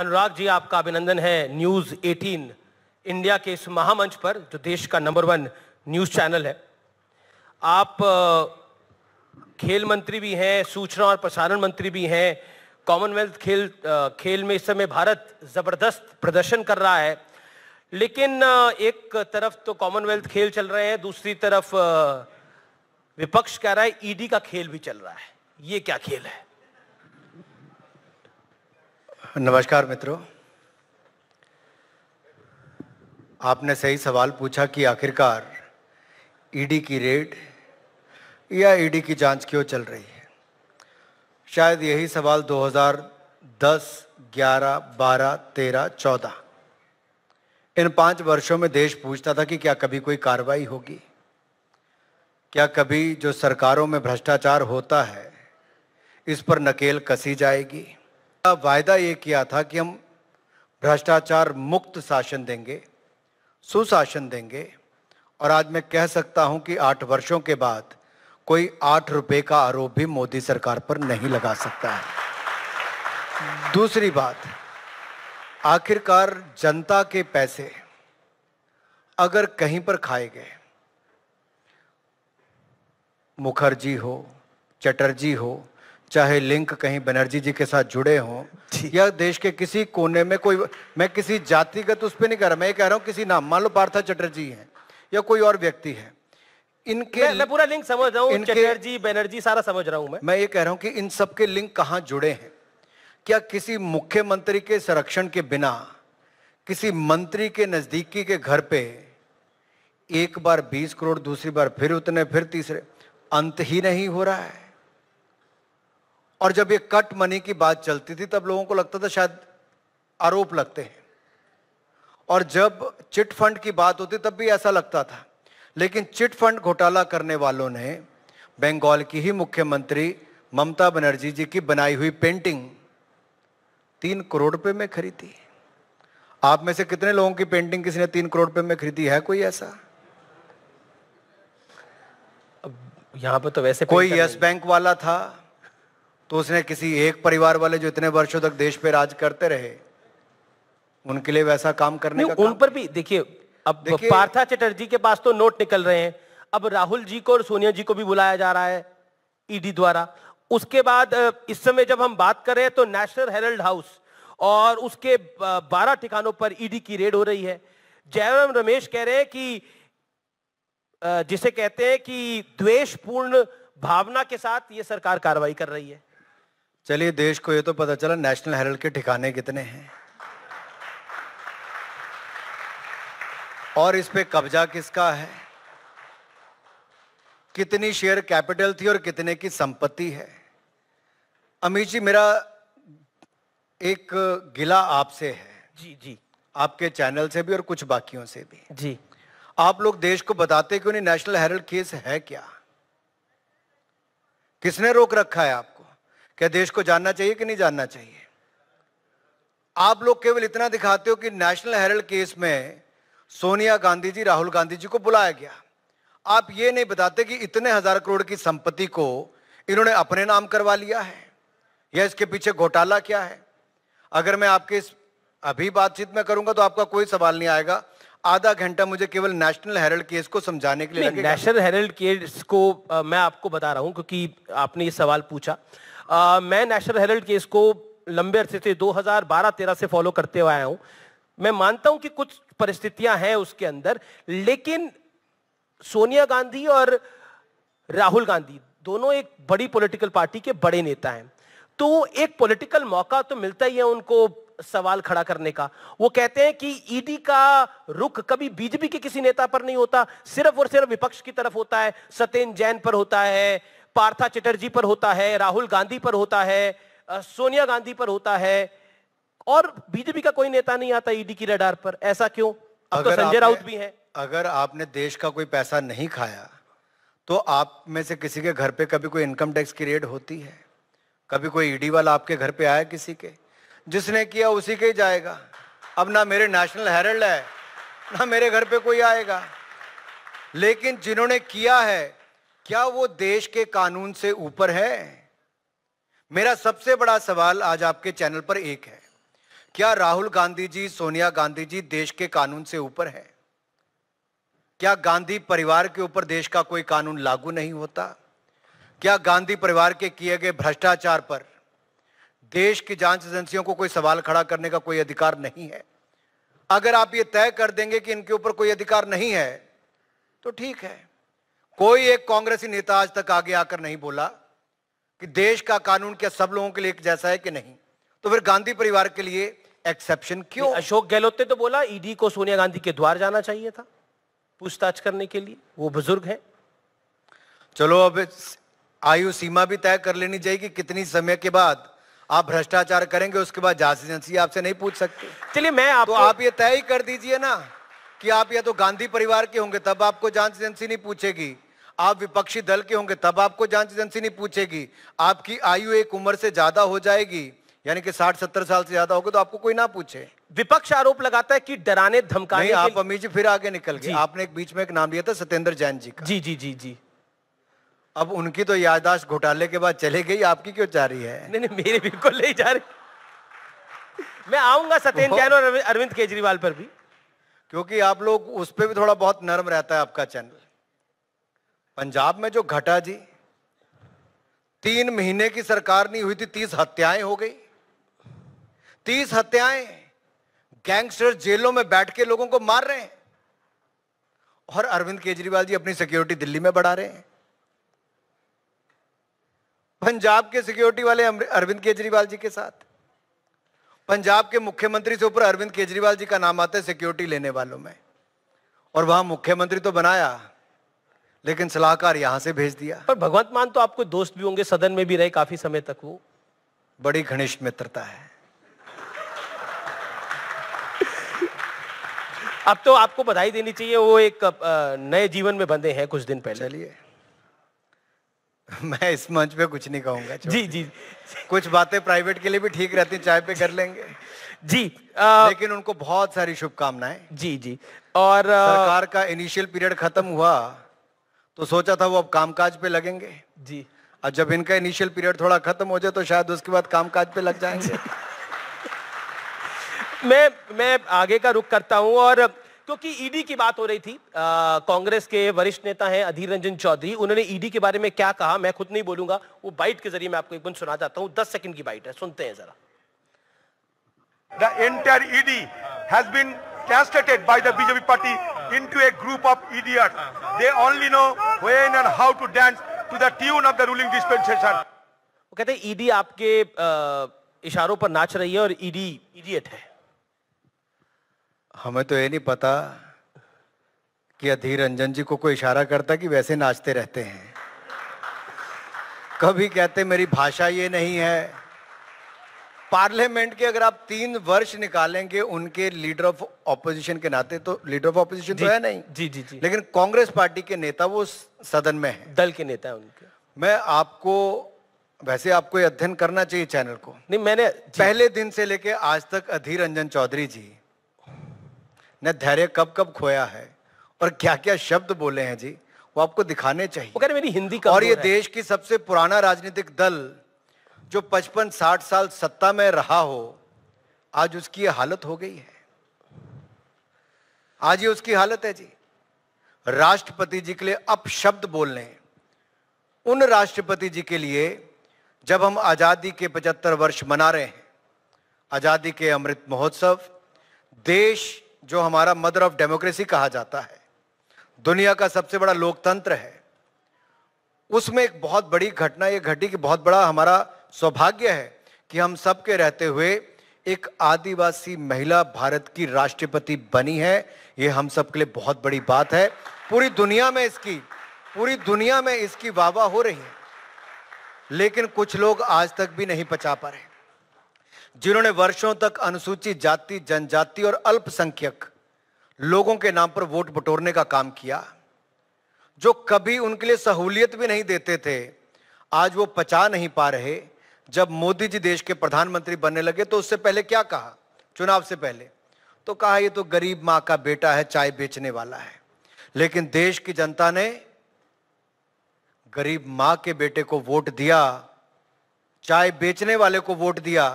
अनुराग जी आपका अभिनंदन है न्यूज 18 इंडिया के इस महामंच पर जो देश का नंबर वन न्यूज चैनल है आप खेल मंत्री भी हैं सूचना और प्रसारण मंत्री भी हैं कॉमनवेल्थ खेल खेल में इस समय भारत जबरदस्त प्रदर्शन कर रहा है लेकिन एक तरफ तो कॉमनवेल्थ खेल चल रहे हैं दूसरी तरफ विपक्ष कह रहा है ईडी का खेल भी चल रहा है ये क्या खेल है नमस्कार मित्रों आपने सही सवाल पूछा कि आखिरकार ईडी e की रेड या ईडी e की जांच क्यों चल रही है शायद यही सवाल 2010, 11, 12, 13, 14 इन पांच वर्षों में देश पूछता था कि क्या कभी कोई कार्रवाई होगी क्या कभी जो सरकारों में भ्रष्टाचार होता है इस पर नकेल कसी जाएगी का वायदा ये किया था कि हम भ्रष्टाचार मुक्त शासन देंगे सुशासन देंगे और आज मैं कह सकता हूं कि आठ वर्षों के बाद कोई आठ रुपए का आरोप भी मोदी सरकार पर नहीं लगा सकता है दूसरी बात आखिरकार जनता के पैसे अगर कहीं पर खाए गए मुखर्जी हो चटर्जी हो चाहे लिंक कहीं बनर्जी जी के साथ जुड़े हों या देश के किसी कोने में कोई मैं किसी जातिगत उस पर नहीं कह रहा मैं ये कह रहा हूँ किसी नाम मान लो पार्था चटर्जी है या कोई और व्यक्ति है इनके मैं, मैं पूरा लिंक समझ रहा हूँ चटर्जी बनर्जी सारा समझ रहा हूँ मैं मैं ये कह रहा हूँ कि इन सबके लिंक कहाँ जुड़े हैं क्या किसी मुख्यमंत्री के संरक्षण के बिना किसी मंत्री के नजदीकी के घर पे एक बार बीस करोड़ दूसरी बार फिर उतने फिर तीसरे अंत ही नहीं हो रहा है और जब ये कट मनी की बात चलती थी तब लोगों को लगता था शायद आरोप लगते हैं और जब चिट फंड की बात होती तब भी ऐसा लगता था लेकिन चिट फंड घोटाला करने वालों ने बंगाल की ही मुख्यमंत्री ममता बनर्जी जी की बनाई हुई पेंटिंग तीन करोड़ रुपए में खरीदी आप में से कितने लोगों की पेंटिंग किसी ने तीन करोड़ रुपए में खरीदी है कोई ऐसा यहां पर तो वैसे कोई यस बैंक वाला था तो उसने किसी एक परिवार वाले जो इतने वर्षों तक देश पे राज करते रहे उनके लिए वैसा काम करने का उन पर भी देखिए अब पार्था चटर्जी के पास तो नोट निकल रहे हैं अब राहुल जी को और सोनिया जी को भी बुलाया जा रहा है ईडी e द्वारा उसके बाद इस समय जब हम बात कर रहे हैं तो नेशनल हेरल्ड हाउस और उसके बारह ठिकानों पर ईडी e की रेड हो रही है जयराम रमेश कह रहे हैं कि जिसे कहते हैं कि द्वेषपूर्ण भावना के साथ ये सरकार कार्रवाई कर रही है चलिए देश को ये तो पता चला नेशनल हेरल्ड के ठिकाने कितने हैं और इस पे कब्जा किसका है कितनी शेयर कैपिटल थी और कितने की संपत्ति है अमित जी मेरा एक गिला आपसे है जी जी आपके चैनल से भी और कुछ बाकियों से भी जी आप लोग देश को बताते क्यों नहीं नेशनल हेरल्ड केस है क्या किसने रोक रखा है आप क्या देश को जानना चाहिए कि नहीं जानना चाहिए आप लोग केवल इतना दिखाते हो कि नेशनल हेरल्ड केस में सोनिया गांधी जी राहुल गांधी जी को बुलाया गया आप ये नहीं बताते कि इतने हजार करोड़ की संपत्ति को इन्होंने अपने नाम करवा लिया है या इसके पीछे घोटाला क्या है अगर मैं आपके इस अभी बातचीत में करूंगा तो आपका कोई सवाल नहीं आएगा आधा घंटा मुझे केवल नेशनल हेरल्ड केस को समझाने के लिए नेशनल हेरल्ड केस को आ, मैं आपको बता रहा हूं क्योंकि आपने ये सवाल पूछा आ, मैं नेशनल हेरल्ड केस को लंबे अरसे से 2012-13 से फॉलो करते हुए आया हूं मैं मानता हूं कि कुछ परिस्थितियां हैं उसके अंदर लेकिन सोनिया गांधी और राहुल गांधी दोनों एक बड़ी पॉलिटिकल पार्टी के बड़े नेता हैं तो एक पॉलिटिकल मौका तो मिलता ही है उनको सवाल खड़ा करने का वो कहते हैं कि ईडी e का रुख कभी बीजेपी के किसी नेता पर नहीं होता सिर्फ और सिर्फ विपक्ष की तरफ होता है सत्यन जैन पर होता है पार्था चटर्जी पर होता है राहुल गांधी पर होता है सोनिया गांधी पर होता है और बीजेपी का कोई नेता नहीं आता ईडी की रडार पर ऐसा क्यों अब तो संजय राउत भी है अगर आपने देश का कोई पैसा नहीं खाया तो आप में से किसी के घर पे कभी कोई इनकम टैक्स की रेड होती है कभी कोई ईडी वाला आपके घर पे आया किसी के जिसने किया उसी के ही जाएगा अब ना मेरे नेशनल हेरल्ड है ना मेरे घर पे कोई आएगा लेकिन जिन्होंने किया है क्या वो देश के कानून से ऊपर है मेरा सबसे बड़ा सवाल आज आपके चैनल पर एक है क्या राहुल गांधी जी सोनिया गांधी जी देश के कानून से ऊपर है क्या गांधी परिवार के ऊपर देश का कोई कानून लागू नहीं होता क्या गांधी परिवार के किए गए भ्रष्टाचार पर देश की जांच एजेंसियों को कोई सवाल खड़ा करने का कोई अधिकार नहीं है अगर आप ये तय कर देंगे कि इनके ऊपर कोई अधिकार नहीं है तो ठीक है कोई एक कांग्रेसी नेता आज तक आगे आकर नहीं बोला कि देश का कानून क्या सब लोगों के लिए एक जैसा है कि नहीं तो फिर गांधी परिवार के लिए एक्सेप्शन क्यों अशोक गहलोत ने तो बोला ईडी को सोनिया गांधी के द्वार जाना चाहिए था पूछताछ करने के लिए वो बुजुर्ग है चलो अब आयु सीमा भी तय कर लेनी चाहिए कि कितनी समय के बाद आप भ्रष्टाचार करेंगे उसके बाद जांच एजेंसी आपसे नहीं पूछ सकती चलिए मैं तो आपको... तो आप ये तय ही कर दीजिए ना कि आप या तो गांधी परिवार के होंगे तब आपको जांच एजेंसी नहीं पूछेगी आप विपक्षी दल के होंगे तब आपको जांच एजेंसी नहीं पूछेगी आपकी आयु एक उम्र से ज्यादा हो जाएगी यानी कि साठ सत्तर साल से ज्यादा होगा तो आपको कोई ना पूछे विपक्ष आरोप लगाता है कि डराने धमकाने नहीं, आप अमीर जी फिर आगे निकल गए आपने एक बीच में एक नाम लिया था सत्येंद्र जैन जी का जी जी जी जी अब उनकी तो याददाश्त घोटाले के बाद चले गई आपकी क्यों जा रही है नहीं नहीं मेरी बिल्कुल नहीं जा रही मैं आऊंगा सत्येंद्र जैन और अरविंद केजरीवाल पर भी क्योंकि आप लोग उस पर भी थोड़ा बहुत नरम रहता है आपका चैनल पंजाब में जो घटा जी तीन महीने की सरकार नहीं हुई थी तीस हत्याएं हो गई तीस हत्याएं गैंगस्टर जेलों में बैठ के लोगों को मार रहे हैं और अरविंद केजरीवाल जी अपनी सिक्योरिटी दिल्ली में बढ़ा रहे हैं पंजाब के सिक्योरिटी वाले अरविंद केजरीवाल जी के साथ पंजाब के मुख्यमंत्री से ऊपर अरविंद केजरीवाल जी का नाम आता है सिक्योरिटी लेने वालों में और वहां मुख्यमंत्री तो बनाया लेकिन सलाहकार यहां से भेज दिया पर भगवंत मान तो आपको दोस्त भी होंगे सदन में भी रहे काफी समय तक वो बड़ी घनिष्ठ मित्रता है अब तो आपको बधाई देनी चाहिए वो एक नए जीवन में बंधे हैं कुछ दिन पहले चलिए मैं इस मंच पे कुछ नहीं कहूंगा जी जी कुछ बातें प्राइवेट के लिए भी ठीक रहती चाय पे कर लेंगे जी आ, लेकिन उनको बहुत सारी शुभकामनाएं जी जी और सरकार का इनिशियल पीरियड खत्म हुआ तो सोचा था वो अब कामकाज पे लगेंगे जी और जब इनका इनिशियल पीरियड थोड़ा खत्म हो जाए तो शायद उसके बाद कामकाज पे लग जाएंगे मैं मैं आगे का रुख करता हूं और क्योंकि ईडी e की बात हो रही थी कांग्रेस के वरिष्ठ नेता हैं अधीर रंजन चौधरी उन्होंने ईडी e के बारे में क्या कहा मैं खुद नहीं बोलूंगा वो बाइट के जरिए मैं आपको एक बार सुना चाहता हूं दस सेकंड की बाइट है सुनते हैं जरा the entire ED has been castrated by the BJP party into a group of idiots. They only know when and how to dance to the tune of the ruling dispensation. वो कहते हैं ED आपके इशारों पर नाच रही है और ईडी इडियट है हमें तो ये नहीं पता कि अधीर रंजन जी को कोई इशारा करता कि वैसे नाचते रहते हैं कभी कहते मेरी भाषा ये नहीं है पार्लियामेंट के अगर आप तीन वर्ष निकालेंगे उनके लीडर ऑफ ऑपोजिशन के नाते तो लीडर ऑफ ऑपोजिशन तो है नहीं जी जी जी लेकिन कांग्रेस पार्टी के नेता वो सदन में है दल के नेता है उनके मैं आपको वैसे आपको अध्ययन करना चाहिए चैनल को नहीं मैंने पहले दिन से लेके आज तक अधीर रंजन चौधरी जी ने धैर्य कब कब खोया है और क्या क्या शब्द बोले हैं जी वो आपको दिखाने चाहिए वो मेरी हिंदी और ये देश की सबसे पुराना राजनीतिक दल जो 55-60 साल सत्ता में रहा हो आज उसकी हालत हो गई है आज ये उसकी हालत है जी राष्ट्रपति जी के लिए अपशब्द बोलने उन राष्ट्रपति जी के लिए जब हम आज़ादी के 75 वर्ष मना रहे हैं आज़ादी के अमृत महोत्सव देश जो हमारा मदर ऑफ डेमोक्रेसी कहा जाता है दुनिया का सबसे बड़ा लोकतंत्र है उसमें एक बहुत बड़ी घटना ये घटी कि बहुत बड़ा हमारा सौभाग्य है कि हम सबके रहते हुए एक आदिवासी महिला भारत की राष्ट्रपति बनी है ये हम सबके लिए बहुत बड़ी बात है पूरी दुनिया में इसकी पूरी दुनिया में इसकी वाह हो रही है लेकिन कुछ लोग आज तक भी नहीं पचा पा रहे जिन्होंने वर्षों तक अनुसूचित जाति जनजाति और अल्पसंख्यक लोगों के नाम पर वोट बटोरने का काम किया जो कभी उनके लिए सहूलियत भी नहीं देते थे आज वो पचा नहीं पा रहे जब मोदी जी देश के प्रधानमंत्री बनने लगे तो उससे पहले क्या कहा चुनाव से पहले तो कहा ये तो गरीब मां का बेटा है चाय बेचने वाला है लेकिन देश की जनता ने गरीब मां के बेटे को वोट दिया चाय बेचने वाले को वोट दिया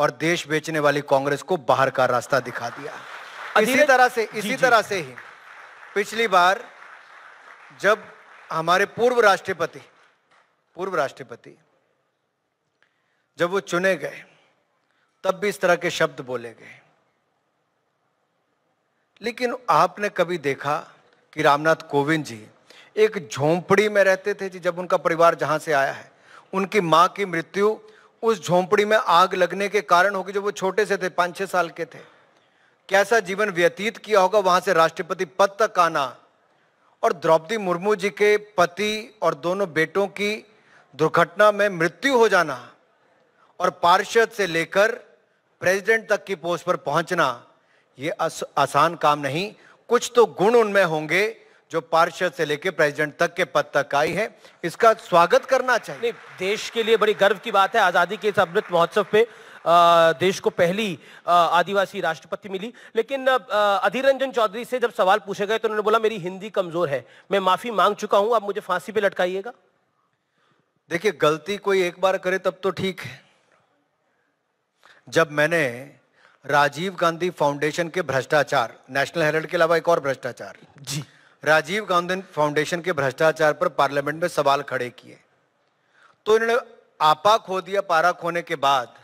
और देश बेचने वाली कांग्रेस को बाहर का रास्ता दिखा दिया इसी तरह से इसी जी, तरह से ही पिछली बार जब हमारे पूर्व राष्ट्रपति पूर्व राष्ट्रपति जब वो चुने गए तब भी इस तरह के शब्द बोले गए लेकिन आपने कभी देखा कि रामनाथ कोविंद जी एक झोंपड़ी में रहते थे जी जब उनका परिवार जहां से आया है उनकी मां की मृत्यु उस झोंपड़ी में आग लगने के कारण होगी जब वो छोटे से थे पांच छह साल के थे कैसा जीवन व्यतीत किया होगा वहां से राष्ट्रपति पद तक आना और द्रौपदी मुर्मू जी के पति और दोनों बेटों की दुर्घटना में मृत्यु हो जाना और पार्षद से लेकर प्रेसिडेंट तक की पोस्ट पर पहुंचना ये आसान काम नहीं कुछ तो गुण उनमें होंगे जो पार्षद से लेकर प्रेसिडेंट तक के पद तक आई है इसका स्वागत करना चाहिए नहीं, देश के लिए बड़ी गर्व की बात है आज़ादी के इस अमृत महोत्सव पे आ, देश को पहली आ, आदिवासी राष्ट्रपति मिली लेकिन अधीर रंजन चौधरी से जब सवाल पूछे गए तो उन्होंने बोला मेरी हिंदी कमजोर है मैं माफी मांग चुका हूं आप मुझे फांसी पे लटकाइएगा देखिए गलती कोई एक बार करे तब तो ठीक है जब मैंने राजीव गांधी फाउंडेशन के भ्रष्टाचार नेशनल हेरल्ड के अलावा एक और भ्रष्टाचार जी राजीव गांधी फाउंडेशन के भ्रष्टाचार पर पार्लियामेंट में सवाल खड़े किए तो इन्होंने आपा खो दिया पारा खोने के बाद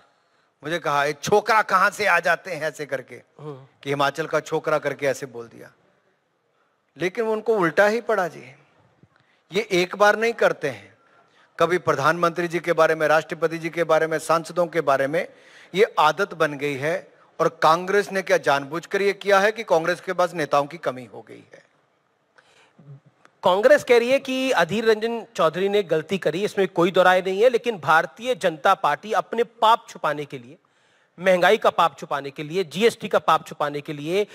मुझे कहा छोकरा कहां से आ जाते हैं ऐसे करके हाँ। कि हिमाचल का छोकरा करके ऐसे बोल दिया लेकिन उनको उल्टा ही पड़ा जी ये एक बार नहीं करते हैं कभी प्रधानमंत्री जी के बारे में राष्ट्रपति जी के बारे में सांसदों के बारे में ये आदत बन गई है और कांग्रेस ने क्या जानबूझकर ये किया है कि कांग्रेस के पास नेताओं की कमी हो गई है कांग्रेस कह रही है कि अधीर रंजन चौधरी ने गलती करी इसमें कोई दोराय नहीं है लेकिन भारतीय जनता पार्टी अपने पाप छुपाने के लिए महंगाई का पाप छुपाने के लिए जीएसटी का पाप छुपाने के लिए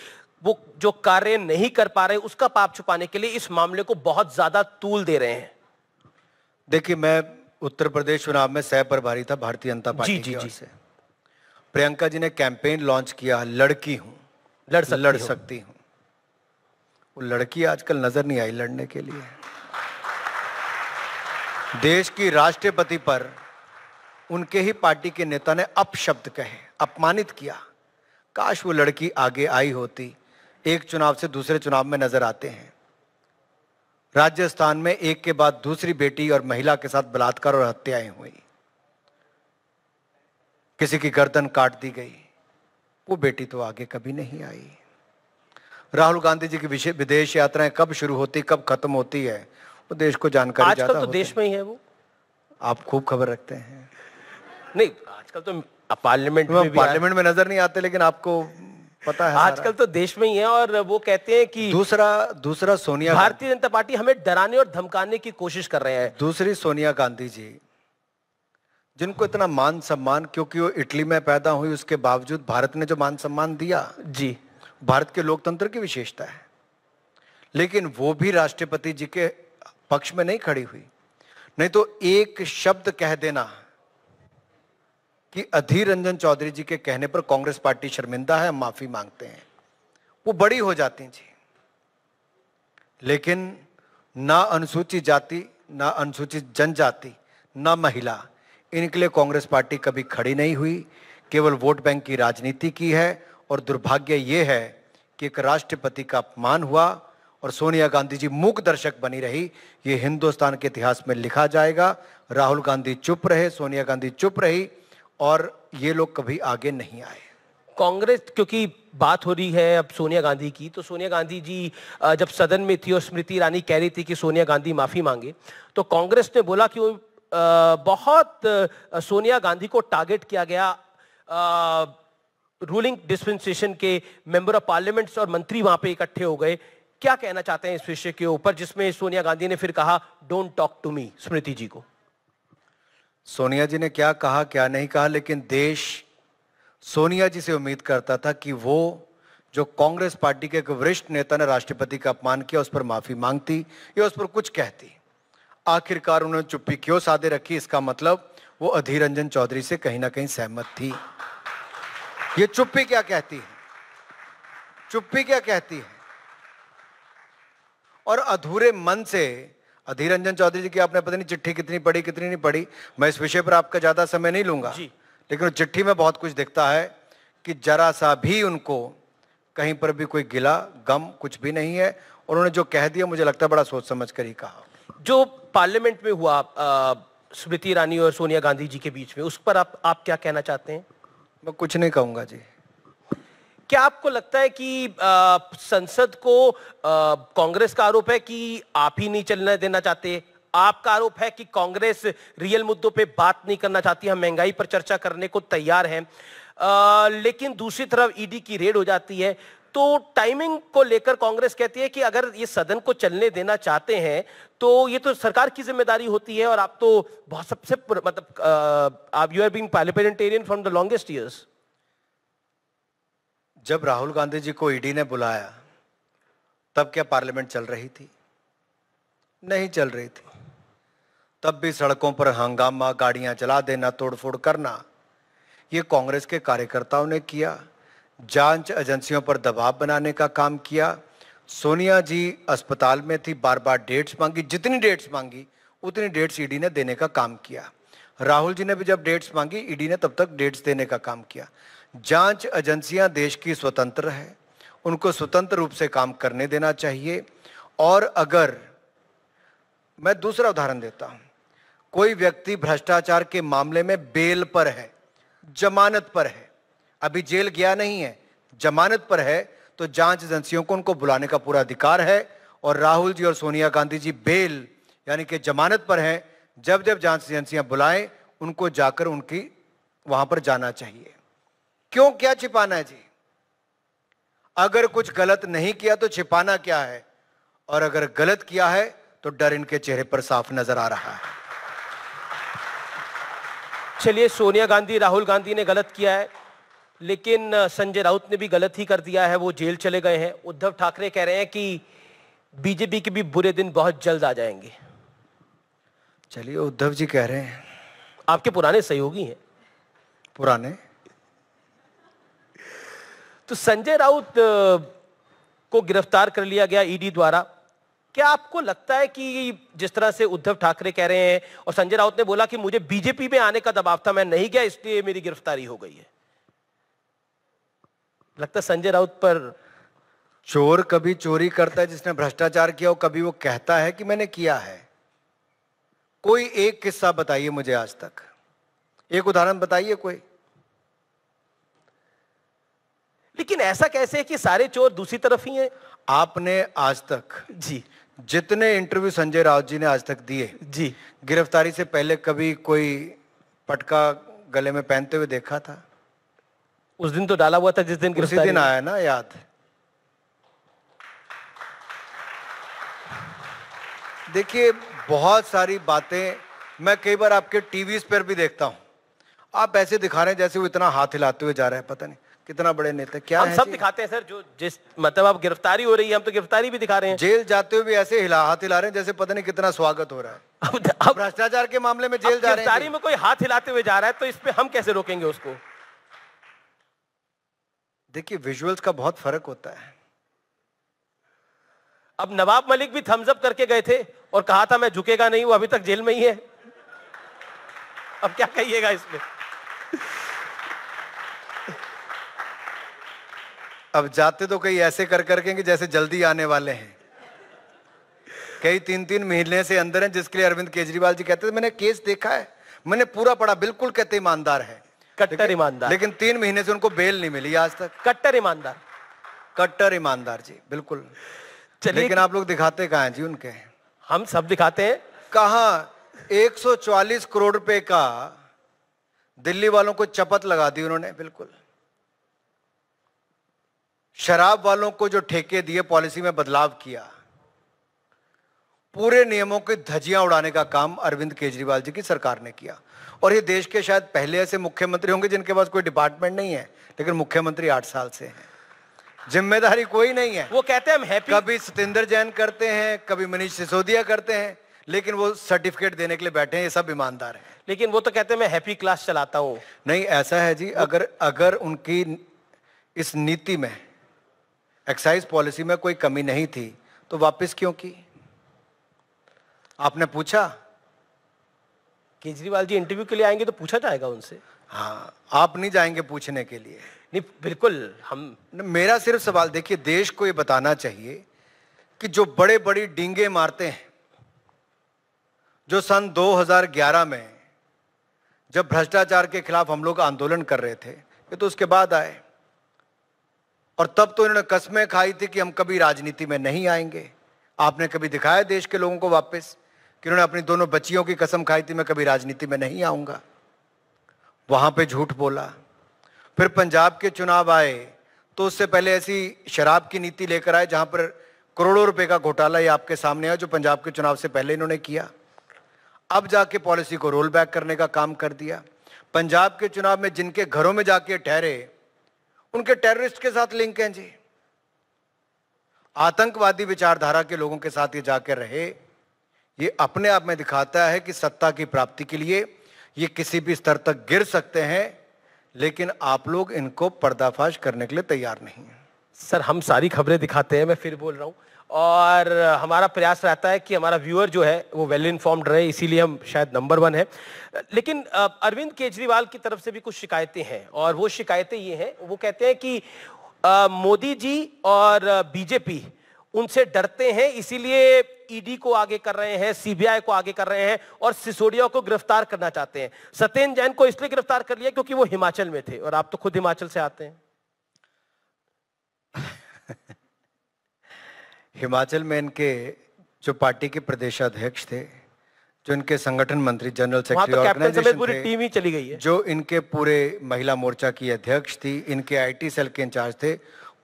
वो जो कार्य नहीं कर पा रहे उसका पाप छुपाने के लिए इस मामले को बहुत ज्यादा तूल दे रहे हैं देखिए मैं उत्तर प्रदेश चुनाव में सह प्रभारी था भारतीय जनता पार्टी जी जी जी से प्रियंका जी ने कैंपेन लॉन्च किया लड़की हूं लड़ सकती लड़ सकती हूँ वो लड़की आजकल नजर नहीं आई लड़ने के लिए देश की राष्ट्रपति पर उनके ही पार्टी के नेता ने अपशब्द कहे अपमानित किया काश वो लड़की आगे आई होती एक चुनाव से दूसरे चुनाव में नजर आते हैं राजस्थान में एक के बाद दूसरी बेटी और महिला के साथ बलात्कार और हत्याएं हुई किसी की गर्दन काट दी गई वो बेटी तो आगे कभी नहीं आई राहुल गांधी जी की विदेश यात्राएं कब शुरू होती कब खत्म होती है वो देश को जानकारी आजकल तो देश में ही है वो आप खूब खबर रखते हैं नहीं आजकल तो पार्लियामेंट में पार्लियामेंट में नजर नहीं आते लेकिन आपको पता है आजकल तो देश में ही है और वो कहते हैं कि दूसरा दूसरा सोनिया भारतीय जनता पार्टी हमें डराने और धमकाने की कोशिश कर रहे हैं दूसरी सोनिया गांधी जी जिनको इतना मान सम्मान क्योंकि वो इटली में पैदा हुई उसके बावजूद भारत ने जो मान सम्मान दिया जी भारत के लोकतंत्र की विशेषता है लेकिन वो भी राष्ट्रपति जी के पक्ष में नहीं खड़ी हुई नहीं तो एक शब्द कह देना कि अधीर रंजन चौधरी जी के कहने पर कांग्रेस पार्टी शर्मिंदा है माफी मांगते हैं वो बड़ी हो जाती जी लेकिन ना अनुसूचित जाति ना अनुसूचित जनजाति ना महिला इनके लिए कांग्रेस पार्टी कभी खड़ी नहीं हुई केवल वोट बैंक की राजनीति की है और दुर्भाग्य ये है कि एक राष्ट्रपति का अपमान हुआ और सोनिया गांधी जी मूक दर्शक बनी रही ये हिंदुस्तान के इतिहास में लिखा जाएगा राहुल गांधी चुप रहे सोनिया गांधी चुप रही और ये लोग कभी आगे नहीं आए कांग्रेस क्योंकि बात हो रही है अब सोनिया गांधी की तो सोनिया गांधी जी जब सदन में थी और स्मृति ईरानी कह रही थी कि सोनिया गांधी माफ़ी मांगे तो कांग्रेस ने बोला कि बहुत सोनिया गांधी को टारगेट किया गया रूलिंग डिस्पेंसेशन के मेंबर ऑफ पार्लियामेंट्स और मंत्री वहां पे इकट्ठे हो गए क्या कहना चाहते हैं इस विषय के ऊपर जिसमें सोनिया गांधी ने फिर कहा don't talk to me Smriti ji को सोनिया जी ने क्या कहा क्या नहीं कहा लेकिन देश सोनिया जी से उम्मीद करता था कि वो जो कांग्रेस पार्टी के एक वरिष्ठ नेता ने राष्ट्रपति का अपमान किया उस पर माफी मांगती या उस पर कुछ कहती आखिरकार उन्होंने चुप्पी क्यों साधे रखी इसका मतलब वो अधीर रंजन चौधरी से कहीं ना कहीं सहमत थी ये चुप्पी क्या कहती है चुप्पी क्या कहती है और अधूरे मन से अधीर रंजन चौधरी जी की आपने पता नहीं चिट्ठी कितनी पढ़ी कितनी नहीं पढ़ी मैं इस विषय पर आपका ज्यादा समय नहीं लूंगा लेकिन चिट्ठी में बहुत कुछ दिखता है कि जरा सा भी उनको कहीं पर भी कोई गिला गम कुछ भी नहीं है और उन्होंने जो कह दिया मुझे लगता है बड़ा सोच समझ कर ही कहा जो पार्लियामेंट में हुआ स्मृति ईरानी और सोनिया गांधी जी के बीच में उस पर आप आप क्या कहना चाहते हैं मैं कुछ नहीं कहूंगा जी क्या आपको लगता है कि संसद को कांग्रेस का आरोप है कि आप ही नहीं चलने देना चाहते आपका आरोप है कि कांग्रेस रियल मुद्दों पे बात नहीं करना चाहती हम महंगाई पर चर्चा करने को तैयार हैं लेकिन दूसरी तरफ ईडी की रेड हो जाती है तो टाइमिंग को लेकर कांग्रेस कहती है कि अगर ये सदन को चलने देना चाहते हैं तो ये तो सरकार की जिम्मेदारी होती है और आप तो बहुत सबसे मतलब आप you are being parliamentarian from the longest years जब राहुल गांधी जी को ईडी e ने बुलाया तब क्या पार्लियामेंट चल रही थी नहीं चल रही थी तब भी सड़कों पर हंगामा गाड़ियां चला देना तोड़फोड़ करना ये कांग्रेस के कार्यकर्ताओं ने किया जांच एजेंसियों पर दबाव बनाने का काम किया सोनिया जी अस्पताल में थी बार बार डेट्स मांगी जितनी डेट्स मांगी उतनी डेट्स ईडी ने देने का काम किया राहुल जी ने भी जब डेट्स मांगी ईडी ने तब तक डेट्स देने का काम किया जांच एजेंसियां देश की स्वतंत्र है उनको स्वतंत्र रूप से काम करने देना चाहिए और अगर मैं दूसरा उदाहरण देता हूं कोई व्यक्ति भ्रष्टाचार के मामले में बेल पर है जमानत पर है अभी जेल गया नहीं है जमानत पर है तो जांच एजेंसियों को उनको बुलाने का पूरा अधिकार है और राहुल जी और सोनिया गांधी जी बेल यानी कि जमानत पर हैं जब जब जांच एजेंसियां बुलाएं उनको जाकर उनकी वहां पर जाना चाहिए क्यों क्या छिपाना है जी अगर कुछ गलत नहीं किया तो छिपाना क्या है और अगर गलत किया है तो डर इनके चेहरे पर साफ नजर आ रहा है चलिए सोनिया गांधी राहुल गांधी ने गलत किया है लेकिन संजय राउत ने भी गलत ही कर दिया है वो जेल चले गए हैं उद्धव ठाकरे कह रहे हैं कि बीजेपी के भी बुरे दिन बहुत जल्द आ जाएंगे चलिए उद्धव जी कह रहे हैं आपके पुराने सहयोगी हैं पुराने तो संजय राउत को गिरफ्तार कर लिया गया ईडी द्वारा क्या आपको लगता है कि जिस तरह से उद्धव ठाकरे कह रहे हैं और संजय राउत ने बोला कि मुझे बीजेपी में आने का दबाव था मैं नहीं गया इसलिए मेरी गिरफ्तारी हो गई है लगता संजय राउत पर चोर कभी चोरी करता है जिसने भ्रष्टाचार किया और कभी वो कहता है कि मैंने किया है कोई एक किस्सा बताइए मुझे आज तक एक उदाहरण बताइए कोई लेकिन ऐसा कैसे है कि सारे चोर दूसरी तरफ ही हैं आपने आज तक जी जितने इंटरव्यू संजय राउत जी ने आज तक दिए जी गिरफ्तारी से पहले कभी कोई पटका गले में पहनते हुए देखा था उस दिन तो डाला हुआ था जिस दिन उसी दिन आया ना याद देखिए बहुत सारी बातें मैं कई बार आपके टीवी पर भी देखता हूं आप ऐसे दिखा रहे हैं जैसे वो इतना हाथ हिलाते हुए जा रहे हैं पता नहीं कितना बड़े नेता क्या हम सब दिखाते हैं सर जो जिस मतलब आप गिरफ्तारी हो रही है हम तो गिरफ्तारी भी दिखा रहे हैं जेल जाते हुए भी ऐसे हिला हाथ हिला रहे हैं जैसे पता नहीं कितना स्वागत हो रहा है अब, भ्रष्टाचार के मामले में जेल जा रहे हैं गिरफ्तारी में कोई हाथ हिलाते हुए जा रहा है तो इस पर हम कैसे रोकेंगे उसको देखिए विजुअल्स का बहुत फर्क होता है अब नवाब मलिक भी थम्स अप करके गए थे और कहा था मैं झुकेगा नहीं वो अभी तक जेल में ही है अब क्या कहिएगा इसमें अब जाते तो कई ऐसे कर करके कि जैसे जल्दी आने वाले हैं कई तीन तीन महीने से अंदर हैं जिसके लिए अरविंद केजरीवाल जी कहते थे मैंने केस देखा है मैंने पूरा पढ़ा बिल्कुल कहते ईमानदार है कट्टर ईमानदार लेकिन तीन महीने से उनको बेल नहीं मिली आज तक कट्टर ईमानदार कट्टर ईमानदार जी बिल्कुल लेकिन आप लोग दिखाते कहा हैं जी उनके हम सब दिखाते हैं कहा 140 करोड़ रुपए का दिल्ली वालों को चपत लगा दी उन्होंने बिल्कुल शराब वालों को जो ठेके दिए पॉलिसी में बदलाव किया पूरे नियमों की धजियां उड़ाने का काम अरविंद केजरीवाल जी की सरकार ने किया और ये देश के शायद पहले ऐसे मुख्यमंत्री होंगे जिनके पास कोई डिपार्टमेंट नहीं है लेकिन मुख्यमंत्री आठ साल से हैं जिम्मेदारी कोई नहीं है वो कहते हैं हम हैप्पी कभी सतेंद्र जैन करते हैं कभी मनीष सिसोदिया करते हैं लेकिन वो सर्टिफिकेट देने के लिए बैठे हैं ये सब ईमानदार हैं लेकिन वो तो कहते हैं मैं हैप्पी क्लास चलाता हूँ नहीं ऐसा है जी अगर अगर उनकी इस नीति में एक्साइज पॉलिसी में कोई कमी नहीं थी तो वापस क्यों की आपने पूछा केजरीवाल जी इंटरव्यू के लिए आएंगे तो पूछा जाएगा उनसे हाँ आप नहीं जाएंगे पूछने के लिए नहीं बिल्कुल हम मेरा सिर्फ सवाल देखिए देश को ये बताना चाहिए कि जो बड़े बड़ी डींगे मारते हैं जो सन 2011 में जब भ्रष्टाचार के खिलाफ हम लोग आंदोलन कर रहे थे ये तो उसके बाद आए और तब तो इन्होंने कस्में खाई थी कि हम कभी राजनीति में नहीं आएंगे आपने कभी दिखाया देश के लोगों को वापस कि उन्होंने अपनी दोनों बच्चियों की कसम खाई थी मैं कभी राजनीति में नहीं आऊंगा वहां पे झूठ बोला फिर पंजाब के चुनाव आए तो उससे पहले ऐसी शराब की नीति लेकर आए जहां पर करोड़ों रुपए का घोटाला ही आपके सामने आया जो पंजाब के चुनाव से पहले इन्होंने किया अब जाके पॉलिसी को रोल बैक करने का काम कर दिया पंजाब के चुनाव में जिनके घरों में जाके ठहरे उनके टेररिस्ट के साथ लिंक हैं जी आतंकवादी विचारधारा के लोगों के साथ ये जाकर रहे ये अपने आप में दिखाता है कि सत्ता की प्राप्ति के लिए ये किसी भी स्तर तक गिर सकते हैं लेकिन आप लोग इनको पर्दाफाश करने के लिए तैयार नहीं है सर हम सारी खबरें दिखाते हैं मैं फिर बोल रहा हूँ और हमारा प्रयास रहता है कि हमारा व्यूअर जो है वो वेल इन्फॉर्म्ड रहे इसीलिए हम शायद नंबर वन है लेकिन अरविंद केजरीवाल की तरफ से भी कुछ शिकायतें हैं और वो शिकायतें ये हैं वो कहते हैं कि मोदी जी और बीजेपी उनसे डरते हैं इसीलिए ईडी e को आगे कर रहे हैं सीबीआई को आगे कर रहे हैं और सिसोडिया को गिरफ्तार करना चाहते हैं सत्येंद्र जैन को इसलिए गिरफ्तार कर लिया क्योंकि वो हिमाचल में थे और आप तो खुद हिमाचल से आते हैं हिमाचल में इनके जो पार्टी के प्रदेशाध्यक्ष थे जो इनके संगठन मंत्री जनरल तो सेक्रेटरी पूरी टीम ही चली गई है जो इनके पूरे महिला मोर्चा की अध्यक्ष थी इनके आईटी सेल के इंचार्ज थे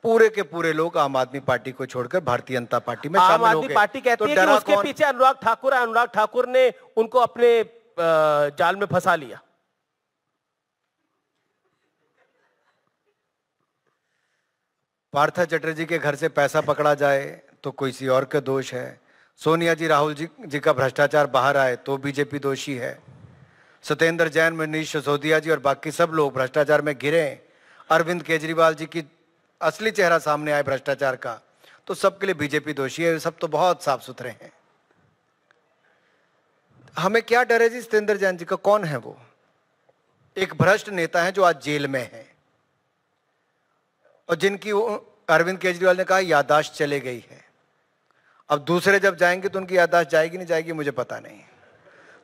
पूरे के पूरे लोग आम आदमी पार्टी को छोड़कर भारतीय जनता पार्टी में आम आदमी पार्टी कहती तो है कि उसके पीछे अनुराग ठाकुर है अनुराग ठाकुर ने उनको अपने जाल में फंसा लिया पार्था चटर्जी के घर से पैसा पकड़ा जाए तो किसी और का दोष है सोनिया जी राहुल जी जी का भ्रष्टाचार बाहर आए तो बीजेपी दोषी है सत्येंद्र जैन मनीष सिसोदिया जी और बाकी सब लोग भ्रष्टाचार में घिरे अरविंद केजरीवाल जी की असली चेहरा सामने आए भ्रष्टाचार का तो सबके लिए बीजेपी दोषी है सब तो बहुत साफ सुथरे हैं हमें क्या डर है जी सतेंद्र जैन जी का कौन है वो एक भ्रष्ट नेता है जो आज जेल में है और जिनकी अरविंद केजरीवाल ने कहा यादाश्त चले गई है अब दूसरे जब जाएंगे तो उनकी यादाश्त जाएगी नहीं जाएगी मुझे पता नहीं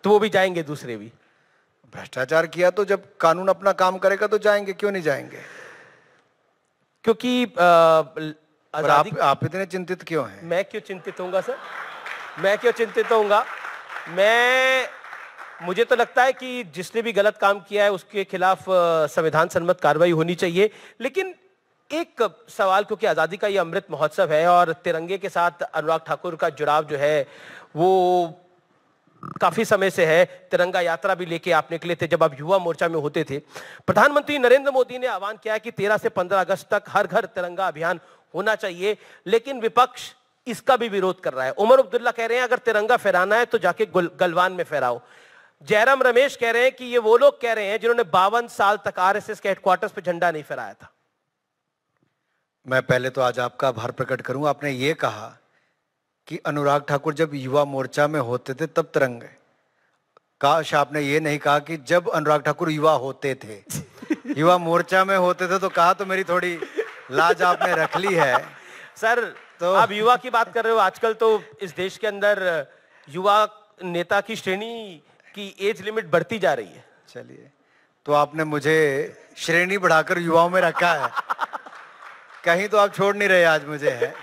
तो वो भी जाएंगे दूसरे भी भ्रष्टाचार किया तो जब कानून अपना काम करेगा तो जाएंगे क्यों नहीं जाएंगे क्योंकि आप, आप इतने चिंतित क्यों हैं मैं क्यों चिंतित होऊंगा सर मैं क्यों चिंतित होऊंगा मैं मुझे तो लगता है कि जिसने भी गलत काम किया है उसके खिलाफ संविधान सम्मत कार्रवाई होनी चाहिए लेकिन एक सवाल क्योंकि आज़ादी का ये अमृत महोत्सव है और तिरंगे के साथ अनुराग ठाकुर का जुड़ाव जो है वो काफी समय से है तिरंगा यात्रा भी लेके आप निकले थे जब आप युवा मोर्चा में होते थे प्रधानमंत्री नरेंद्र मोदी ने आह्वान किया कि 13 से 15 अगस्त तक हर घर तिरंगा अभियान होना चाहिए लेकिन विपक्ष इसका भी विरोध कर रहा है उमर अब्दुल्ला कह रहे हैं अगर तिरंगा फहराना है तो जाके गलवान में फहराओ जयराम रमेश कह रहे हैं कि ये वो लोग कह रहे हैं जिन्होंने बावन साल तक आर एस एस के हेडक्वार्टर पर झंडा नहीं फहराया था मैं पहले तो आज आपका आभार प्रकट करूं आपने ये कहा कि अनुराग ठाकुर जब युवा मोर्चा में होते थे तब तरंग गए काश आपने ये नहीं कहा कि जब अनुराग ठाकुर युवा होते थे युवा मोर्चा में होते थे तो कहा तो मेरी थोड़ी लाज आपने रख ली है सर तो आप युवा की बात कर रहे हो आजकल तो इस देश के अंदर युवा नेता की श्रेणी की एज लिमिट बढ़ती जा रही है चलिए तो आपने मुझे श्रेणी बढ़ाकर युवाओं में रखा है कहीं तो आप छोड़ नहीं रहे आज मुझे है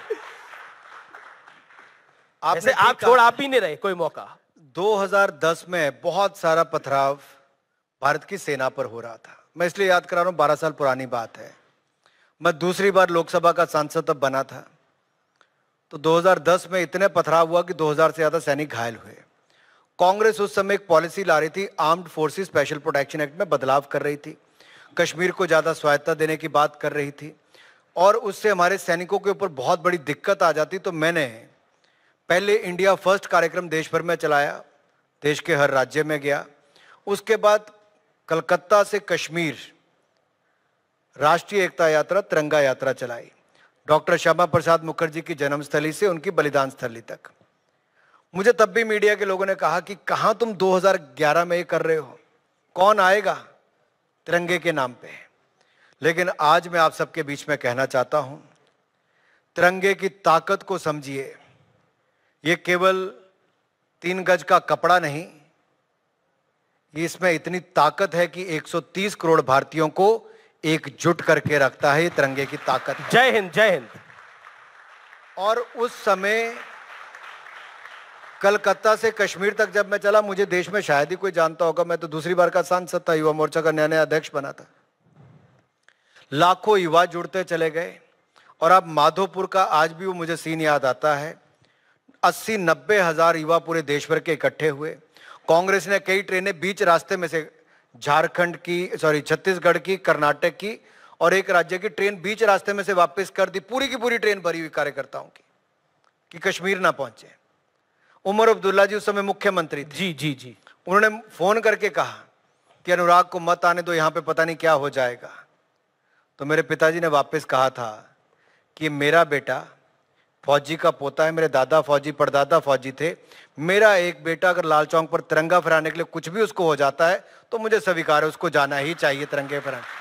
आपने आप छोड़ आप ही नहीं रहे कोई मौका 2010 में बहुत सारा पथराव भारत की सेना पर हो रहा था मैं इसलिए याद करा रहा हूँ बारह साल पुरानी बात है मैं दूसरी बार लोकसभा का सांसद तब बना था तो 2010 में इतने पथराव हुआ कि 2000 से ज़्यादा सैनिक घायल हुए कांग्रेस उस समय एक पॉलिसी ला रही थी armed forces special protection act में बदलाव कर रही थी कश्मीर को ज़्यादा स्वायत्ता देने की बात कर रही थी और उससे हमारे सैनिकों के ऊपर बहुत बड़ी दिक्कत आ जाती तो मैंने पहले इंडिया फर्स्ट कार्यक्रम देश भर में चलाया देश के हर राज्य में गया उसके बाद कलकत्ता से कश्मीर राष्ट्रीय एकता यात्रा तिरंगा यात्रा चलाई डॉक्टर श्यामा प्रसाद मुखर्जी की जन्मस्थली से उनकी बलिदान स्थली तक मुझे तब भी मीडिया के लोगों ने कहा कि कहाँ तुम 2011 में ये कर रहे हो कौन आएगा तिरंगे के नाम पे लेकिन आज मैं आप सबके बीच में कहना चाहता हूँ तिरंगे की ताकत को समझिए ये केवल तीन गज का कपड़ा नहीं इसमें इतनी ताकत है कि 130 करोड़ भारतीयों को एकजुट करके रखता है ये तिरंगे की ताकत जय हिंद जय हिंद और उस समय कलकत्ता से कश्मीर तक जब मैं चला मुझे देश में शायद ही कोई जानता होगा मैं तो दूसरी बार का सांसद था युवा मोर्चा का नया नया अध्यक्ष बना था लाखों युवा जुड़ते चले गए और अब माधोपुर का आज भी वो मुझे सीन याद आता है अस्सी नब्बे हजार युवा पूरे देश भर के इकट्ठे हुए कांग्रेस ने कई ट्रेनें बीच रास्ते में से झारखंड की सॉरी छत्तीसगढ़ की कर्नाटक की और एक राज्य की ट्रेन बीच रास्ते में से वापस कर दी पूरी की पूरी ट्रेन भरी हुई कार्यकर्ताओं की कि कश्मीर ना पहुंचे उमर अब्दुल्ला जी उस समय मुख्यमंत्री थे जी जी जी उन्होंने फोन करके कहा कि अनुराग को मत आने दो यहां पे पता नहीं क्या हो जाएगा तो मेरे पिताजी ने वापस कहा था कि मेरा बेटा फौजी का पोता है मेरे दादा फौजी परदादा फौजी थे मेरा एक बेटा अगर लाल चौक पर तिरंगा फहराने के लिए कुछ भी उसको हो जाता है तो मुझे स्वीकार है उसको जाना ही चाहिए तिरंगे फहराने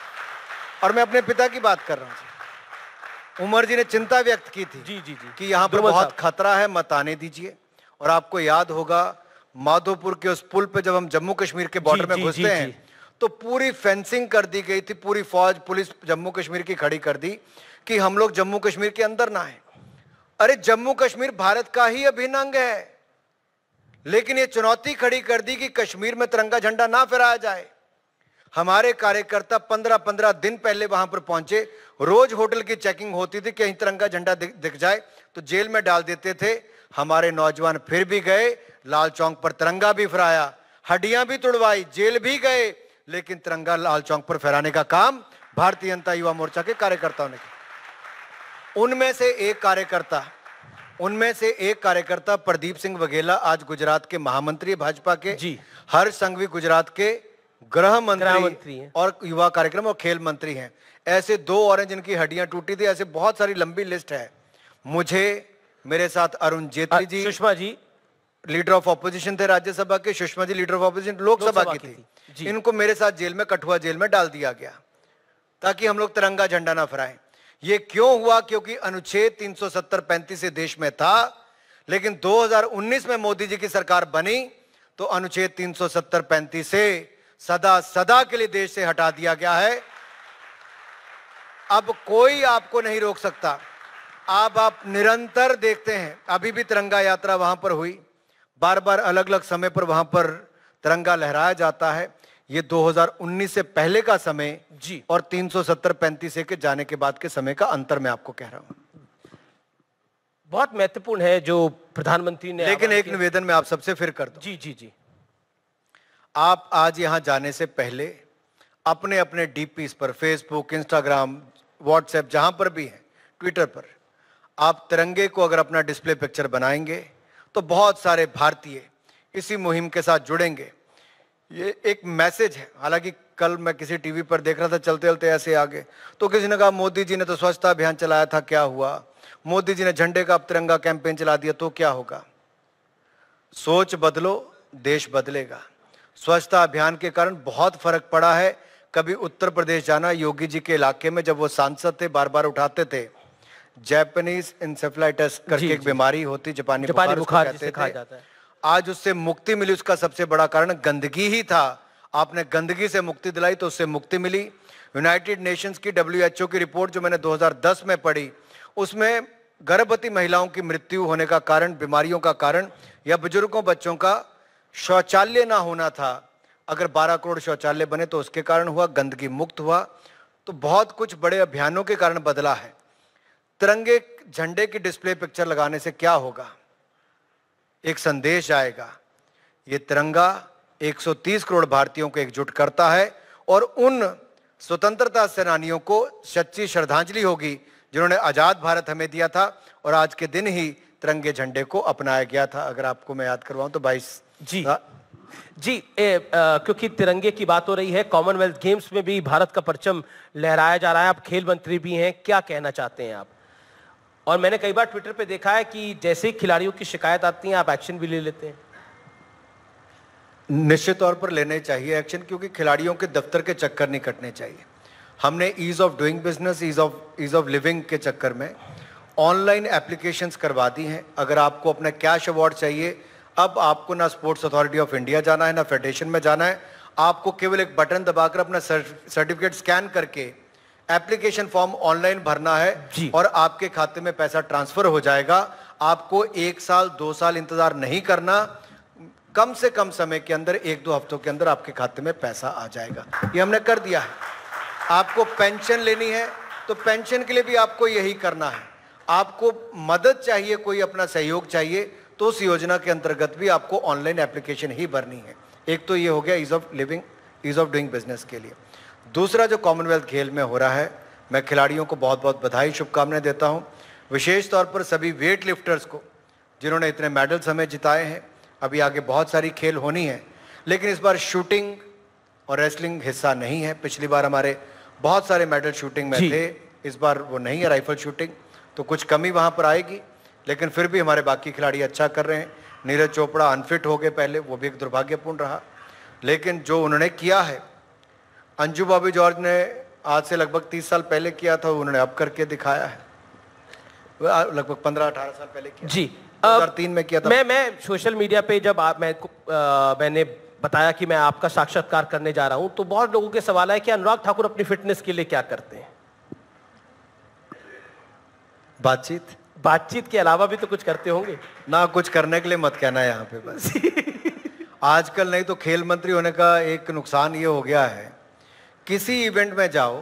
और मैं अपने पिता की बात कर रहा हूँ उमर जी ने चिंता व्यक्त की थी जी जी जी कि यहाँ पर बहुत खतरा है मत आने दीजिए और आपको याद होगा माधोपुर के उस पुल पे जब हम जम्मू कश्मीर के बॉर्डर में घुसते हैं तो पूरी फेंसिंग कर दी गई थी पूरी फौज पुलिस जम्मू कश्मीर की खड़ी कर दी कि हम लोग जम्मू कश्मीर के अंदर ना आए अरे जम्मू कश्मीर भारत का ही अभिन्न अंग है लेकिन ये चुनौती खड़ी कर दी कि कश्मीर में तिरंगा झंडा ना फहराया जाए हमारे कार्यकर्ता पंद्रह पंद्रह दिन पहले वहां पर पहुंचे रोज होटल की चेकिंग होती थी कहीं तिरंगा झंडा दिख, जाए तो जेल में डाल देते थे हमारे नौजवान फिर भी गए लाल चौक पर तिरंगा भी फहराया हड्डियां भी तुड़वाई जेल भी गए लेकिन तिरंगा लाल चौक पर फहराने का काम भारतीय जनता युवा मोर्चा के कार्यकर्ताओं ने किया उनमें से एक कार्यकर्ता उनमें से एक कार्यकर्ता प्रदीप सिंह वघेला आज गुजरात के महामंत्री भाजपा के जी हर संघवी गुजरात के गृह मंत्री, और युवा कार्यक्रम और खेल मंत्री हैं ऐसे दो और जिनकी हड्डियां टूटी थी ऐसे बहुत सारी लंबी लिस्ट है मुझे मेरे साथ Arun Jaitley ji Sushma ji leader of opposition थे राज्यसभा के Sushma ji leader of opposition Lok Sabha की थी, थी। इनको मेरे साथ जेल में कठुआ जेल में डाल दिया गया ताकि हम लोग तिरंगा झंडा ना फहराएं ये क्यों हुआ क्योंकि अनुच्छेद 370 35 से देश में था लेकिन 2019 में मोदी जी की सरकार बनी तो अनुच्छेद 370 पैंतीस से सदा सदा के लिए देश से हटा दिया गया है अब कोई आपको नहीं रोक सकता आप आप निरंतर देखते हैं अभी भी तिरंगा यात्रा वहां पर हुई बार बार अलग अलग समय पर वहां पर तिरंगा लहराया जाता है ये 2019 से पहले का समय जी और तीन सौ सत्तर पैंतीस के जाने के बाद के समय का अंतर मैं आपको कह रहा हूं बहुत महत्वपूर्ण है जो प्रधानमंत्री ने लेकिन एक निवेदन में आप सबसे फिर कर दू जी जी जी आप आज यहां जाने से पहले अपने अपने डीपीस पर फेसबुक इंस्टाग्राम व्हाट्सएप जहां पर भी है ट्विटर पर आप तिरंगे को अगर अपना डिस्प्ले पिक्चर बनाएंगे तो बहुत सारे भारतीय इसी मुहिम के साथ जुड़ेंगे ये एक मैसेज है हालांकि कल मैं किसी टीवी पर देख रहा था चलते चलते ऐसे आगे तो किसी ने कहा मोदी जी ने तो स्वच्छता अभियान चलाया था क्या हुआ मोदी जी ने झंडे का तिरंगा कैंपेन चला दिया तो क्या होगा सोच बदलो देश बदलेगा स्वच्छता अभियान के कारण बहुत फर्क पड़ा है कभी उत्तर प्रदेश जाना योगी जी के इलाके में जब वो सांसद थे बार बार उठाते थे जैपनीज इंसेफ्लाइटिस करके एक बीमारी होती जापानी बुखार, बुखार कहते थे, जाता है आज उससे मुक्ति मिली उसका सबसे बड़ा कारण गंदगी ही था आपने गंदगी से मुक्ति दिलाई तो उससे मुक्ति मिली यूनाइटेड नेशंस की डब्ल्यू की रिपोर्ट जो मैंने 2010 में पढ़ी उसमें गर्भवती महिलाओं की मृत्यु होने का कारण बीमारियों का कारण या बुजुर्गों बच्चों का शौचालय ना होना था अगर 12 करोड़ शौचालय बने तो उसके कारण हुआ गंदगी मुक्त हुआ तो बहुत कुछ बड़े अभियानों के कारण बदला है तिरंगे झंडे की डिस्प्ले पिक्चर लगाने से क्या होगा एक संदेश आएगा ये तिरंगा 130 करोड़ भारतीयों को एकजुट करता है और उन स्वतंत्रता सेनानियों को सच्ची श्रद्धांजलि होगी जिन्होंने आज़ाद भारत हमें दिया था और आज के दिन ही तिरंगे झंडे को अपनाया गया था अगर आपको मैं याद करवाऊं तो 22 जी था? हाँ। जी ए, आ, क्योंकि तिरंगे की बात हो रही है कॉमनवेल्थ गेम्स में भी भारत का परचम लहराया जा रहा है आप खेल मंत्री भी हैं क्या कहना चाहते हैं आप और मैंने कई बार ट्विटर पे देखा है कि जैसे ही खिलाड़ियों की शिकायत आती है आप एक्शन भी ले लेते हैं निश्चित तौर पर लेने चाहिए एक्शन क्योंकि खिलाड़ियों के दफ्तर के चक्कर नहीं कटने चाहिए हमने ease of doing business ease of ease of living के चक्कर में ऑनलाइन एप्लीकेशंस करवा दी हैं अगर आपको अपना कैश अवार्ड चाहिए अब आपको ना स्पोर्ट्स अथॉरिटी ऑफ इंडिया जाना है ना फेडरेशन में जाना है आपको केवल एक बटन दबाकर अपना सर्टिफिकेट स्कैन करके एप्लीकेशन फॉर्म ऑनलाइन भरना है और आपके खाते में पैसा ट्रांसफर हो जाएगा आपको एक साल दो साल इंतजार नहीं करना कम से कम समय के अंदर एक दो हफ्तों के अंदर आपके खाते में पैसा आ जाएगा ये हमने कर दिया है आपको पेंशन लेनी है तो पेंशन के लिए भी आपको यही करना है आपको मदद चाहिए कोई अपना सहयोग चाहिए तो उस योजना के अंतर्गत भी आपको ऑनलाइन एप्लीकेशन ही भरनी है एक तो ये हो गया ease of living ease of doing business के लिए दूसरा जो कॉमनवेल्थ खेल में हो रहा है मैं खिलाड़ियों को बहुत बहुत बधाई शुभकामनाएं देता हूँ विशेष तौर पर सभी वेट लिफ्टर्स को जिन्होंने इतने मेडल्स हमें जिताए हैं अभी आगे बहुत सारी खेल होनी है लेकिन इस बार शूटिंग और रेसलिंग हिस्सा नहीं है पिछली बार हमारे बहुत सारे मेडल शूटिंग में थे इस बार वो नहीं है राइफल शूटिंग तो कुछ कमी वहाँ पर आएगी लेकिन फिर भी हमारे बाकी खिलाड़ी अच्छा कर रहे हैं नीरज चोपड़ा अनफिट हो गए पहले वो भी एक दुर्भाग्यपूर्ण रहा लेकिन जो उन्होंने किया है अंजू बॉबी जॉर्ज ने आज से लगभग तीस साल पहले किया था उन्होंने अब करके दिखाया है लगभग पंद्रह अठारह साल पहले किया जी अब तीन में किया था मैं मैं सोशल मीडिया पे जब आप मैं आ, मैंने बताया कि मैं आपका साक्षात्कार करने जा रहा हूं तो बहुत लोगों के सवाल है कि अनुराग ठाकुर अपनी फिटनेस के लिए क्या करते हैं बातचीत बातचीत के अलावा भी तो कुछ करते होंगे ना कुछ करने के लिए मत कहना यहाँ पे बस आजकल नहीं तो खेल मंत्री होने का एक नुकसान ये हो गया है किसी इवेंट में जाओ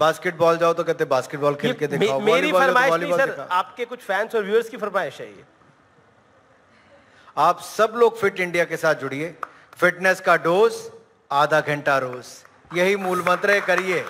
बास्केटबॉल जाओ तो कहते बास्केटबॉल खेल के दिखाओ मेरी फरमाइश नहीं सर आपके कुछ फैंस और व्यूअर्स की फरमाइश है ये आप सब लोग फिट इंडिया के साथ जुड़िए फिटनेस का डोज आधा घंटा रोज यही मूल मंत्र करिए